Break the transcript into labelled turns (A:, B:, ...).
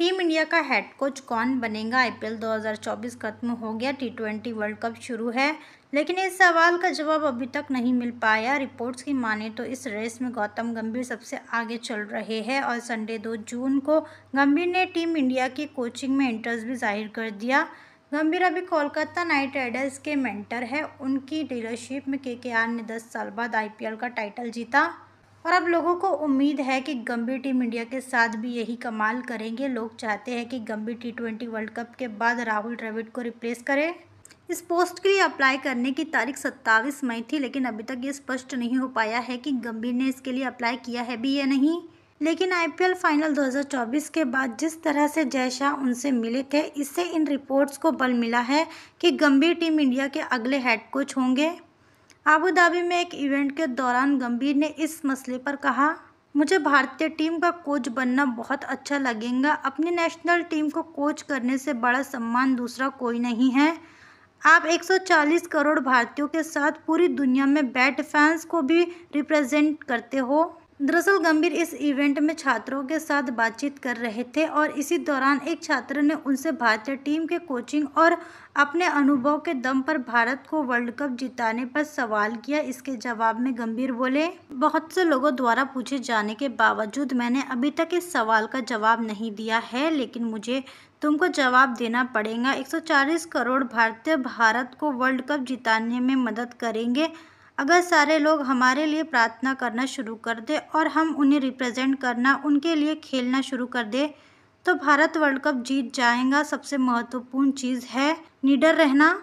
A: team India का head coach कौन बनेगा आईपीएल 2024 खत्म हो गया टी ट्वेंटी वर्ल्ड कप शुरू है लेकिन इस सवाल का जवाब अभी तक नहीं मिल पाया रिपोर्ट्स की माने तो इस रेस में गौतम गंभीर सबसे आगे चल रहे हैं और संडे 2 जून को गंभीर ने टीम इंडिया की कोचिंग में इंटरेस्ट भी जाहिर कर दिया गंभीर अभी कोलकाता नाइट राइडर्स के मेंटर है उनकी डीलरशिप में के ने दस साल बाद आई का टाइटल जीता और अब लोगों को उम्मीद है कि गंभीर टीम इंडिया के साथ भी यही कमाल करेंगे लोग चाहते हैं कि गंभीर टी ट्वेंटी वर्ल्ड कप के बाद राहुल द्रविड़ को रिप्लेस करें इस पोस्ट के लिए अप्लाई करने की तारीख 27 मई थी लेकिन अभी तक ये स्पष्ट नहीं हो पाया है कि गंभीर ने इसके लिए अप्लाई किया है भी या नहीं लेकिन आईपीएल फाइनल 2024 के बाद जिस तरह से जय शाह उनसे मिले थे इससे इन रिपोर्ट्स को बल मिला है कि गंभीर टीम इंडिया के अगले हेड कोच होंगे आबू धाबी में एक इवेंट के दौरान गंभीर ने इस मसले पर कहा मुझे भारतीय टीम का कोच बनना बहुत अच्छा लगेगा अपनी नेशनल टीम को कोच करने से बड़ा सम्मान दूसरा कोई नहीं है आप 140 करोड़ भारतीयों के साथ पूरी दुनिया में बैट फैंस को भी रिप्रेजेंट करते हो दरअसल गंभीर इस इवेंट में छात्रों के साथ बातचीत कर रहे थे और इसी दौरान एक छात्र ने उनसे भारतीय टीम के कोचिंग और अपने अनुभव के दम पर भारत को वर्ल्ड कप जिताने पर सवाल किया इसके जवाब में गंभीर बोले बहुत से लोगों द्वारा पूछे जाने के बावजूद मैंने अभी तक इस सवाल का जवाब नहीं दिया है लेकिन मुझे तुमको जवाब देना पड़ेगा एक करोड़ भारतीय भारत को वर्ल्ड कप जिताने में मदद करेंगे अगर सारे लोग हमारे लिए प्रार्थना करना शुरू कर दे और हम उन्हें रिप्रेजेंट करना उनके लिए खेलना शुरू कर दे तो भारत वर्ल्ड कप जीत जाएगा सबसे महत्वपूर्ण चीज़ है निडर रहना